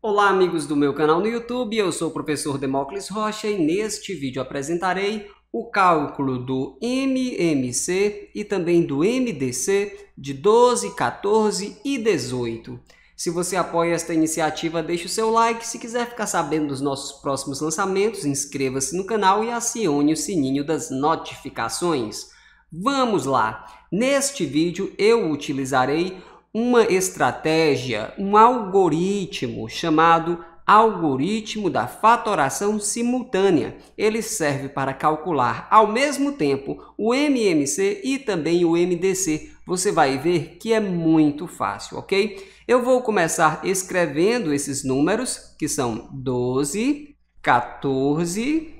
Olá amigos do meu canal no YouTube, eu sou o professor Demócles Rocha e neste vídeo apresentarei o cálculo do MMC e também do MDC de 12, 14 e 18. Se você apoia esta iniciativa, deixe o seu like. Se quiser ficar sabendo dos nossos próximos lançamentos, inscreva-se no canal e acione o sininho das notificações. Vamos lá! Neste vídeo eu utilizarei uma estratégia, um algoritmo chamado algoritmo da fatoração simultânea. Ele serve para calcular ao mesmo tempo o MMC e também o MDC. Você vai ver que é muito fácil, ok? Eu vou começar escrevendo esses números, que são 12, 14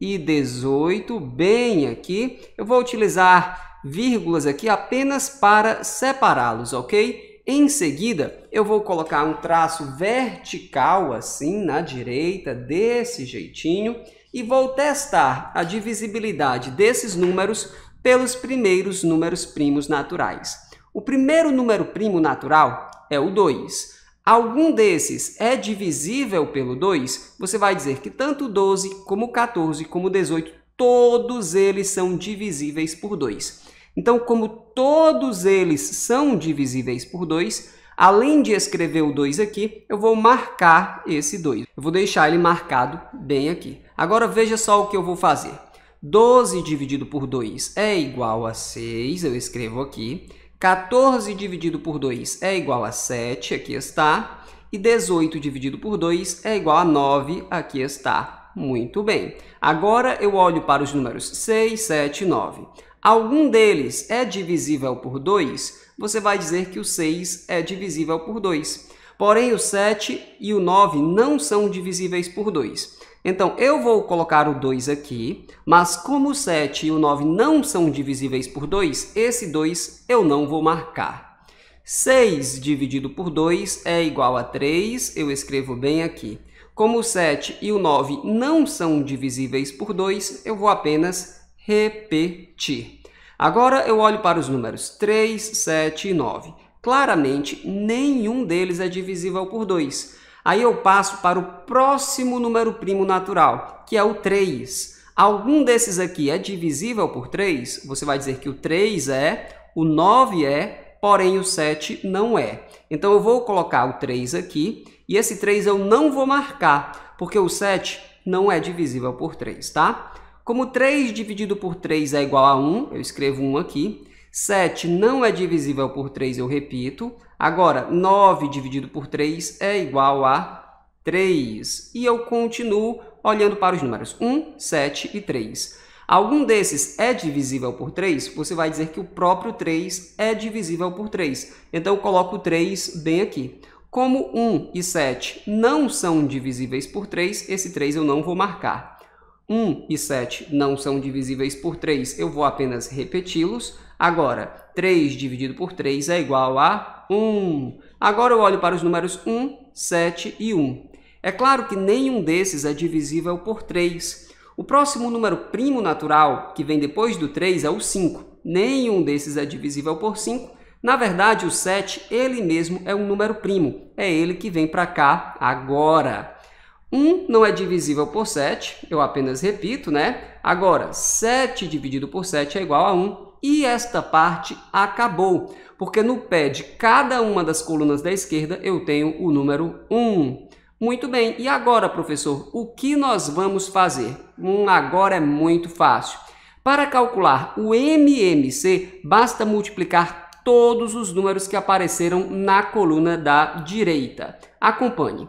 e 18, bem aqui. Eu vou utilizar vírgulas aqui apenas para separá-los, ok? Em seguida, eu vou colocar um traço vertical assim na direita, desse jeitinho, e vou testar a divisibilidade desses números pelos primeiros números primos naturais. O primeiro número primo natural é o 2. Algum desses é divisível pelo 2? Você vai dizer que tanto 12, como 14, como 18, todos eles são divisíveis por 2. Então, como todos eles são divisíveis por 2, além de escrever o 2 aqui, eu vou marcar esse 2. Eu vou deixar ele marcado bem aqui. Agora, veja só o que eu vou fazer. 12 dividido por 2 é igual a 6, eu escrevo aqui. 14 dividido por 2 é igual a 7, aqui está. E 18 dividido por 2 é igual a 9, aqui está. Muito bem. Agora eu olho para os números 6, 7 e 9 algum deles é divisível por 2, você vai dizer que o 6 é divisível por 2. Porém, o 7 e o 9 não são divisíveis por 2. Então, eu vou colocar o 2 aqui, mas como o 7 e o 9 não são divisíveis por 2, esse 2 eu não vou marcar. 6 dividido por 2 é igual a 3, eu escrevo bem aqui. Como o 7 e o 9 não são divisíveis por 2, eu vou apenas repetir. Agora eu olho para os números 3, 7 e 9. Claramente, nenhum deles é divisível por 2. Aí eu passo para o próximo número primo natural, que é o 3. Algum desses aqui é divisível por 3? Você vai dizer que o 3 é, o 9 é, porém o 7 não é. Então eu vou colocar o 3 aqui, e esse 3 eu não vou marcar, porque o 7 não é divisível por 3, tá? Como 3 dividido por 3 é igual a 1, eu escrevo 1 aqui. 7 não é divisível por 3, eu repito. Agora, 9 dividido por 3 é igual a 3. E eu continuo olhando para os números 1, 7 e 3. Algum desses é divisível por 3? Você vai dizer que o próprio 3 é divisível por 3. Então, eu coloco 3 bem aqui. Como 1 e 7 não são divisíveis por 3, esse 3 eu não vou marcar. 1 e 7 não são divisíveis por 3, eu vou apenas repeti-los. Agora, 3 dividido por 3 é igual a 1. Agora eu olho para os números 1, 7 e 1. É claro que nenhum desses é divisível por 3. O próximo número primo natural, que vem depois do 3, é o 5. Nenhum desses é divisível por 5. Na verdade, o 7, ele mesmo é um número primo. É ele que vem para cá agora. 1 não é divisível por 7, eu apenas repito, né? Agora, 7 dividido por 7 é igual a 1 e esta parte acabou, porque no pé de cada uma das colunas da esquerda eu tenho o número 1. Muito bem, e agora, professor, o que nós vamos fazer? Hum, agora é muito fácil. Para calcular o MMC, basta multiplicar todos os números que apareceram na coluna da direita. Acompanhe.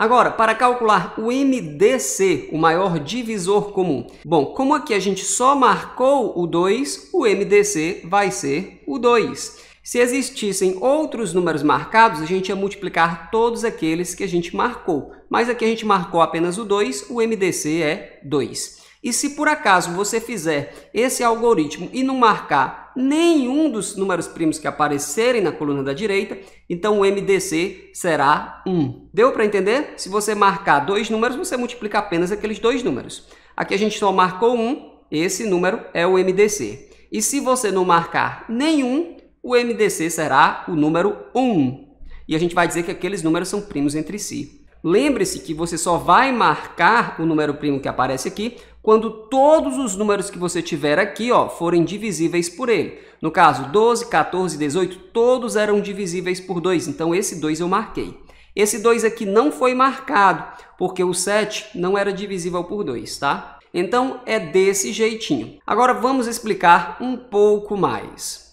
Agora, para calcular o MDC, o maior divisor comum. Bom, como aqui a gente só marcou o 2, o MDC vai ser o 2. Se existissem outros números marcados, a gente ia multiplicar todos aqueles que a gente marcou. Mas aqui a gente marcou apenas o 2, o MDC é 2. E se por acaso você fizer esse algoritmo e não marcar nenhum dos números primos que aparecerem na coluna da direita, então o MDC será 1. Deu para entender? Se você marcar dois números, você multiplica apenas aqueles dois números. Aqui a gente só marcou um, esse número é o MDC. E se você não marcar nenhum, o MDC será o número 1. E a gente vai dizer que aqueles números são primos entre si. Lembre-se que você só vai marcar o número primo que aparece aqui quando todos os números que você tiver aqui ó, forem divisíveis por ele. No caso, 12, 14, 18, todos eram divisíveis por 2, então esse 2 eu marquei. Esse 2 aqui não foi marcado, porque o 7 não era divisível por 2, tá? Então, é desse jeitinho. Agora, vamos explicar um pouco mais.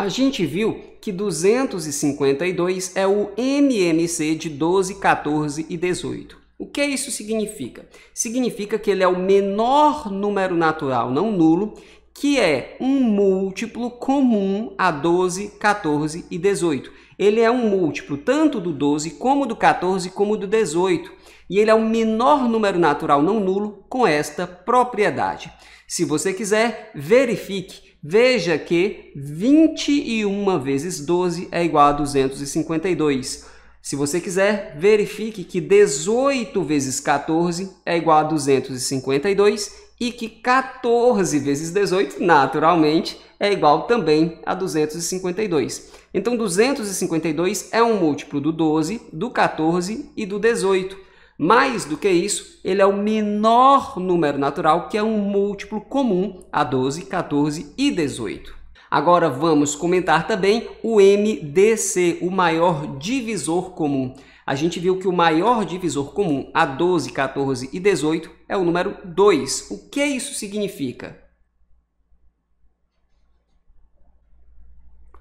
A gente viu que 252 é o MMC de 12, 14 e 18. O que isso significa? Significa que ele é o menor número natural não nulo, que é um múltiplo comum a 12, 14 e 18. Ele é um múltiplo tanto do 12, como do 14, como do 18. E ele é o menor número natural não nulo com esta propriedade. Se você quiser, verifique Veja que 21 vezes 12 é igual a 252. Se você quiser, verifique que 18 vezes 14 é igual a 252 e que 14 vezes 18, naturalmente, é igual também a 252. Então, 252 é um múltiplo do 12, do 14 e do 18. Mais do que isso, ele é o menor número natural, que é um múltiplo comum a 12, 14 e 18. Agora vamos comentar também o MDC, o maior divisor comum. A gente viu que o maior divisor comum a 12, 14 e 18 é o número 2. O que isso significa?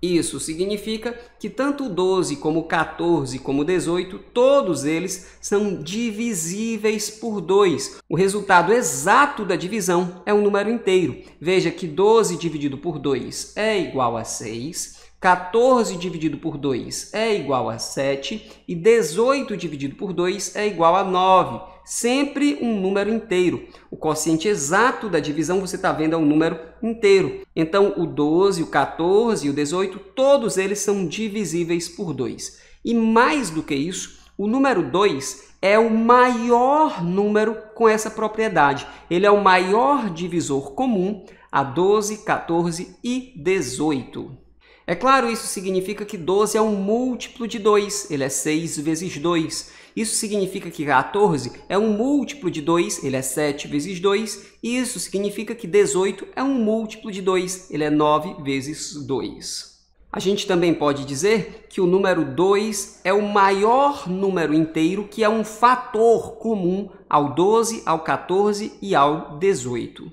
Isso significa que tanto o 12 como o 14 como o 18, todos eles são divisíveis por 2. O resultado exato da divisão é um número inteiro. Veja que 12 dividido por 2 é igual a 6, 14 dividido por 2 é igual a 7 e 18 dividido por 2 é igual a 9 sempre um número inteiro. O quociente exato da divisão você está vendo é um número inteiro. Então o 12, o 14 e o 18, todos eles são divisíveis por 2. E mais do que isso, o número 2 é o maior número com essa propriedade. Ele é o maior divisor comum a 12, 14 e 18. É claro, isso significa que 12 é um múltiplo de 2, ele é 6 vezes 2. Isso significa que 14 é um múltiplo de 2, ele é 7 vezes 2. E isso significa que 18 é um múltiplo de 2, ele é 9 vezes 2. A gente também pode dizer que o número 2 é o maior número inteiro que é um fator comum ao 12, ao 14 e ao 18.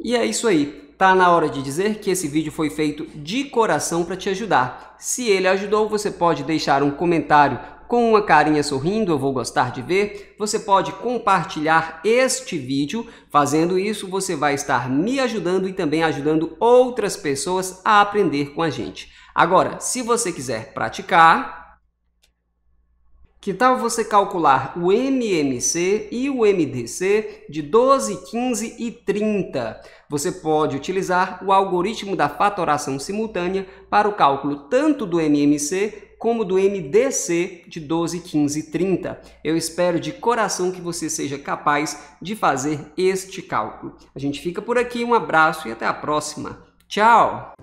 E é isso aí. Tá na hora de dizer que esse vídeo foi feito de coração para te ajudar. Se ele ajudou, você pode deixar um comentário com uma carinha sorrindo, eu vou gostar de ver. Você pode compartilhar este vídeo. Fazendo isso, você vai estar me ajudando e também ajudando outras pessoas a aprender com a gente. Agora, se você quiser praticar, que tal você calcular o MMC e o MDC de 12, 15 e 30? Você pode utilizar o algoritmo da fatoração simultânea para o cálculo tanto do MMC como do MDC de 12, 15 e 30. Eu espero de coração que você seja capaz de fazer este cálculo. A gente fica por aqui, um abraço e até a próxima. Tchau!